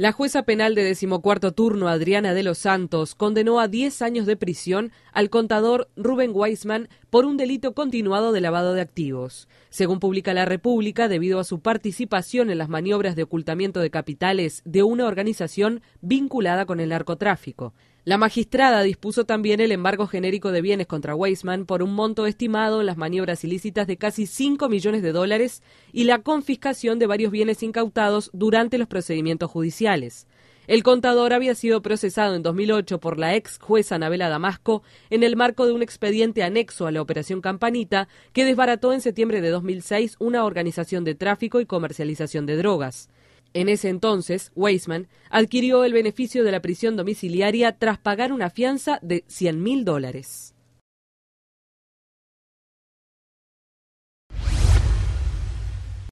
La jueza penal de decimocuarto turno, Adriana de los Santos, condenó a 10 años de prisión al contador Rubén Weisman por un delito continuado de lavado de activos. Según publica La República, debido a su participación en las maniobras de ocultamiento de capitales de una organización vinculada con el narcotráfico. La magistrada dispuso también el embargo genérico de bienes contra Weisman por un monto estimado en las maniobras ilícitas de casi 5 millones de dólares y la confiscación de varios bienes incautados durante los procedimientos judiciales. El contador había sido procesado en 2008 por la ex jueza Anabela Damasco en el marco de un expediente anexo a la Operación Campanita que desbarató en septiembre de 2006 una organización de tráfico y comercialización de drogas. En ese entonces, Weisman adquirió el beneficio de la prisión domiciliaria tras pagar una fianza de 100 mil dólares.